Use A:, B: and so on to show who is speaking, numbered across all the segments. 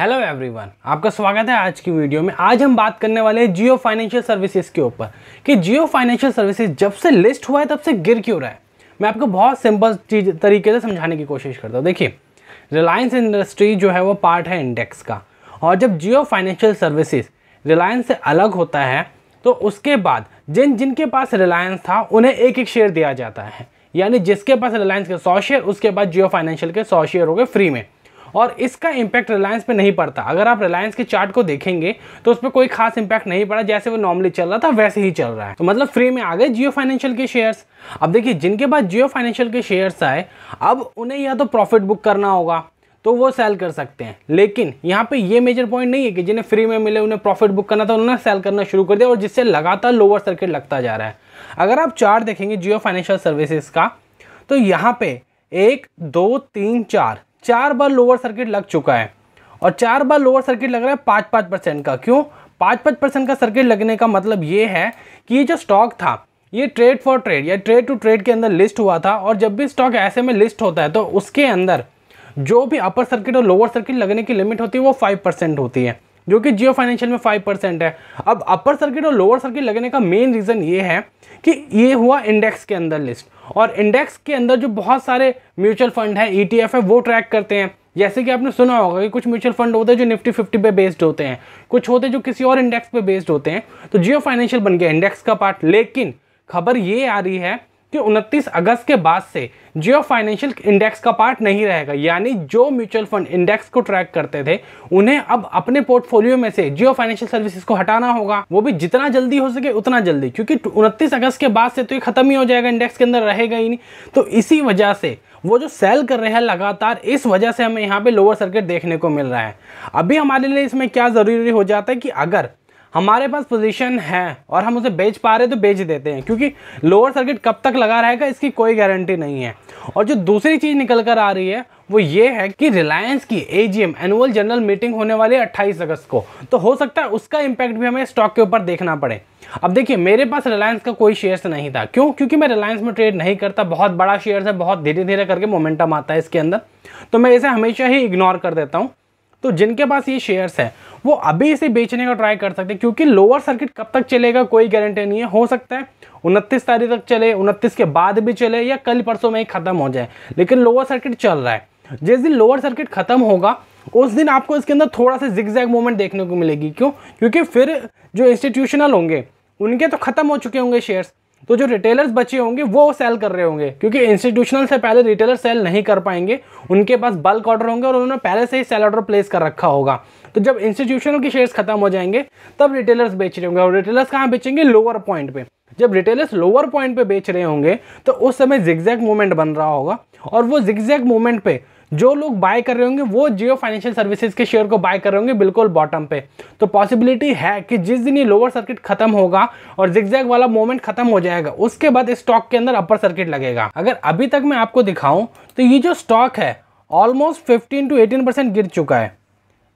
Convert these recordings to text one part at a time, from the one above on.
A: hello everyone आपका स्वागत है आज की वीडियो में आज हम बात करने वाले हैं जियो फाइनेंशियल सर्विसेज के ऊपर कि जियो फाइनेंशियल सर्विसेज जब से लिस्ट हुआ है तब से गिर क्यों रहा है मैं आपको बहुत सिंपल चीज तरीके से समझाने की कोशिश करता हूँ देखिए रिलायंस इंडस्ट्री जो है वो पार्ट है इंडेक्स का और जब जियो फाइनेंशियल सर्विसेज रिलायंस से अलग होता है तो उसके बाद जिन जिनके पास रिलायंस था उन्हें एक एक शेयर दिया जाता है यानी जिसके पास रिलायंस के सौ शेयर उसके बाद जियो फाइनेंशियल के सौ शेयर हो गए फ्री में और इसका इंपैक्ट रिलायंस पे नहीं पड़ता अगर आप रिलायंस के चार्ट को देखेंगे तो उस पर कोई खास इंपैक्ट नहीं पड़ा जैसे वो नॉर्मली चल रहा था वैसे ही चल रहा है तो मतलब फ्री में आ गए जियो फाइनेंशियल के शेयर्स अब देखिए जिनके पास जियो फाइनेंशियल के शेयर्स आए अब उन्हें या तो प्रॉफिट बुक करना होगा तो वो सेल कर सकते हैं लेकिन यहाँ पे ये मेजर पॉइंट नहीं है कि जिन्हें फ्री में मिले उन्हें प्रॉफिट बुक करना था उन्होंने सेल करना शुरू कर दिया और जिससे लगातार लोअर सर्किट लगता जा रहा है अगर आप चार्ट देखेंगे जियो फाइनेंशियल सर्विसेज का तो यहाँ पे एक दो तीन चार चार बार लोअर सर्किट लग चुका है और चार बार लोअर सर्किट लग रहा है पाँच पाँच परसेंट का क्यों पाँच पाँच परसेंट का सर्किट लगने का मतलब ये है कि ये जो स्टॉक था ये ट्रेड फॉर ट्रेड या ट्रेड टू ट्रेड के अंदर लिस्ट हुआ था और जब भी स्टॉक ऐसे में लिस्ट होता है तो उसके अंदर जो भी अपर सर्किट और लोअर सर्किट लगने की लिमिट होती है वो फाइव परसेंट होती है जो कि जियो फाइनेंशियल में फाइव परसेंट है अब अपर सर्किट और लोअर सर्किट लगने का मेन रीज़न ये है कि ये हुआ इंडेक्स के अंदर लिस्ट और इंडेक्स के अंदर जो बहुत सारे म्यूचुअल फंड है ई है वो ट्रैक करते हैं जैसे कि आपने सुना होगा कि कुछ म्यूचुअल फंड होते हैं जो निफ्टी फिफ्टी पे बेस्ड होते हैं कुछ होते हैं जो किसी और इंडेक्स पे बेस्ड होते हैं तो जियो फाइनेंशियल बन गया इंडेक्स का पार्ट लेकिन खबर ये आ रही है कि 29 अगस्त के बाद से जियो फाइनेंशियल इंडेक्स का पार्ट नहीं रहेगा यानी जो म्यूचुअल फंड इंडेक्स को ट्रैक करते थे उन्हें अब अपने पोर्टफोलियो में से जियो फाइनेंशियल सर्विसेज को हटाना होगा वो भी जितना जल्दी हो सके उतना जल्दी क्योंकि उनतीस अगस्त के बाद से तो ये खत्म ही हो जाएगा इंडेक्स के अंदर रहेगा ही नहीं तो इसी वजह से वो जो सेल कर रहे हैं लगातार इस वजह से हमें यहाँ पे लोअर सर्किट देखने को मिल रहा है अभी हमारे लिए इसमें क्या ज़रूरी हो जाता है कि अगर हमारे पास पोजीशन है और हम उसे बेच पा रहे तो बेच देते हैं क्योंकि लोअर सर्किट कब तक लगा रहेगा इसकी कोई गारंटी नहीं है और जो दूसरी चीज़ निकल कर आ रही है वो ये है कि रिलायंस की एजीएम एनुअल जनरल मीटिंग होने वाली है 28 अगस्त को तो हो सकता है उसका इम्पैक्ट भी हमें स्टॉक के ऊपर देखना पड़े अब देखिए मेरे पास रिलायंस का कोई शेयर्स नहीं था क्यों क्योंकि मैं रिलायंस में ट्रेड नहीं करता बहुत बड़ा शेयर है बहुत धीरे धीरे करके मोमेंटम आता है इसके अंदर तो मैं इसे हमेशा ही इग्नोर कर देता हूँ तो जिनके पास ये शेयर्स हैं वो अभी इसे बेचने का ट्राई कर सकते हैं क्योंकि लोअर सर्किट कब तक चलेगा कोई गारंटी नहीं है हो सकता है उनतीस तारीख तक चले उनतीस के बाद भी चले या कल परसों में ही ख़त्म हो जाए लेकिन लोअर सर्किट चल रहा है जिस दिन लोअर सर्किट ख़त्म होगा उस दिन आपको इसके अंदर थोड़ा सा जैग मूवमेंट देखने को मिलेगी क्यों क्योंकि फिर जो इंस्टीट्यूशनल होंगे उनके तो ख़त्म हो चुके होंगे शेयर्स तो जो रिटेलर्स बचे होंगे वो सेल कर रहे होंगे क्योंकि इंस्टीट्यूशनल से पहले रिटेलर सेल नहीं कर पाएंगे उनके पास बल्क ऑर्डर होंगे और उन्होंने पहले से ही सेल ऑर्डर प्लेस कर रखा होगा तो जब इंस्टीट्यूशनल के शेयर्स खत्म हो जाएंगे तब रिटेलर्स बेच रहे होंगे और रिटेलर्स कहाँ बेचेंगे लोअर पॉइंट पे जब रिटेलर्स लोअर पॉइंट पर बेच रहे होंगे तो उस समय जिग्जैग मूवमेंट बन रहा होगा और वो जिग्जैग मूवमेंट पे जो लोग बाय कर रहे होंगे वो जियो फाइनेंशियल सर्विसेज के शेयर को बाय कर रहे होंगे बिल्कुल बॉटम पे तो पॉसिबिलिटी है कि जिस दिन ये लोअर सर्किट खत्म होगा और जिगजैग वाला मोमेंट खत्म हो जाएगा उसके बाद स्टॉक के अंदर अपर सर्किट लगेगा अगर अभी तक मैं आपको दिखाऊं तो ये जो स्टॉक है almost fifteen to eighteen percent गिर चुका है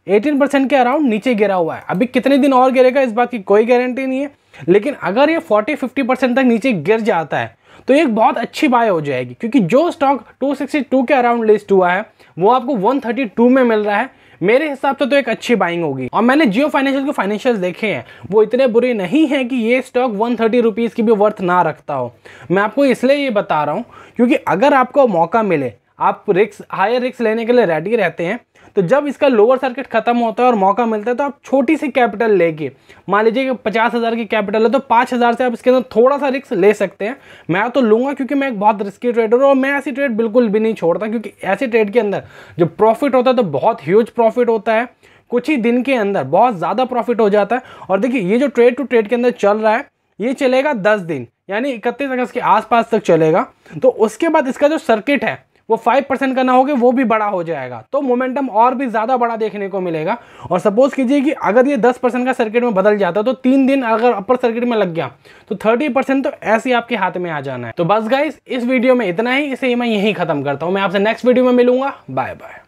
A: एटीन परसेंट के अराउंड नीचे गिरा हुआ है अभी कितने दिन और गिरेगा इस बात की कोई गारंटी नहीं है लेकिन अगर ये फोर्टी फिफ्टी परसेंट तक नीचे गिर जाता है तो एक बहुत अच्छी बाय हो जाएगी क्योंकि जो स्टॉक 262 के अराउंड लिस्ट हुआ है वो आपको 132 में मिल रहा है मेरे हिसाब से तो एक अच्छी बाइंग होगी और मैंने जियो फाइनेंशियल के फाइनेंशियल देखे हैं वो इतने बुरे नहीं हैं कि ये स्टॉक वन थर्टी रुपीज़ की भी वर्थ ना रखता हो मैं आपको इसलिए ये बता रहा हूँ क्योंकि अगर आपको मौका मिले आप रिक्स हायर रिक्स लेने के लिए रेडी रहते हैं तो जब इसका लोअर सर्किट खत्म होता है और मौका मिलता है तो आप छोटी सी कैपिटल लेके मान लीजिए कि पचास हज़ार की कैपिटल है तो पाँच हज़ार से आप इसके अंदर थोड़ा सा रिस्क ले सकते हैं मैं तो लूँगा क्योंकि मैं एक बहुत रिस्की ट्रेडर हूँ और मैं ऐसी ट्रेड बिल्कुल भी नहीं छोड़ता क्योंकि ऐसे ट्रेड के अंदर जो प्रॉफिट होता है तो बहुत ह्यूज प्रॉफिट होता है कुछ ही दिन के अंदर बहुत ज़्यादा प्रॉफिट हो जाता है और देखिए ये जो ट्रेड टू ट्रेड के अंदर चल रहा है ये चलेगा दस दिन यानी इकतीस अगस्त के आसपास तक चलेगा तो उसके बाद इसका जो सर्किट है वो फाइव परसेंट का ना होगा वो भी बड़ा हो जाएगा तो मोमेंटम और भी ज़्यादा बड़ा देखने को मिलेगा और सपोज कीजिए कि अगर ये दस परसेंट का सर्किट में बदल जाता तो तीन दिन अगर अपर सर्किट में लग गया तो थर्टी परसेंट तो ऐसे ही आपके हाथ में आ जाना है तो बस गाइस इस वीडियो में इतना ही इसे मैं यहीं खत्म करता हूँ मैं आपसे नेक्स्ट वीडियो में मिलूंगा बाय बाय